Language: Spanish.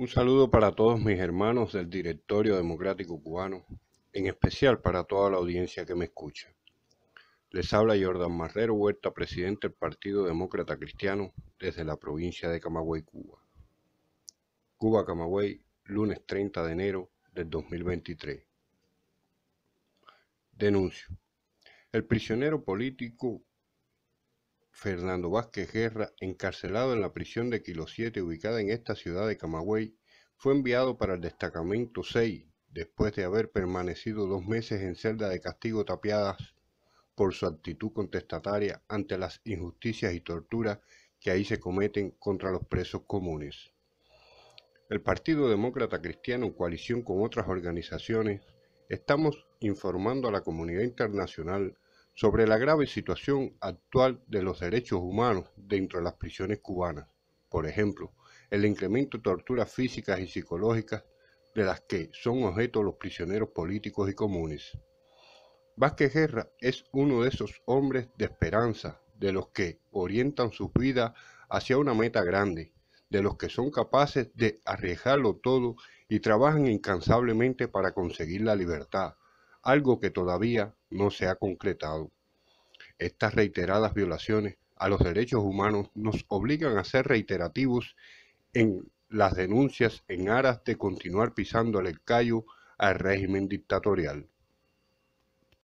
Un saludo para todos mis hermanos del Directorio Democrático Cubano, en especial para toda la audiencia que me escucha. Les habla Jordan Marrero Huerta, presidente del Partido Demócrata Cristiano desde la provincia de Camagüey, Cuba. Cuba, Camagüey, lunes 30 de enero del 2023. Denuncio. El prisionero político Fernando Vázquez Guerra, encarcelado en la prisión de Kilo 7 ubicada en esta ciudad de Camagüey, fue enviado para el destacamento 6 después de haber permanecido dos meses en celda de castigo tapiadas por su actitud contestataria ante las injusticias y torturas que ahí se cometen contra los presos comunes. El Partido Demócrata Cristiano, en coalición con otras organizaciones, estamos informando a la comunidad internacional sobre la grave situación actual de los derechos humanos dentro de las prisiones cubanas. Por ejemplo, el incremento de torturas físicas y psicológicas de las que son objeto los prisioneros políticos y comunes. Vázquez Guerra es uno de esos hombres de esperanza, de los que orientan sus vidas hacia una meta grande, de los que son capaces de arriesgarlo todo y trabajan incansablemente para conseguir la libertad, algo que todavía no se ha concretado. Estas reiteradas violaciones a los derechos humanos nos obligan a ser reiterativos en las denuncias en aras de continuar pisando el callo al régimen dictatorial.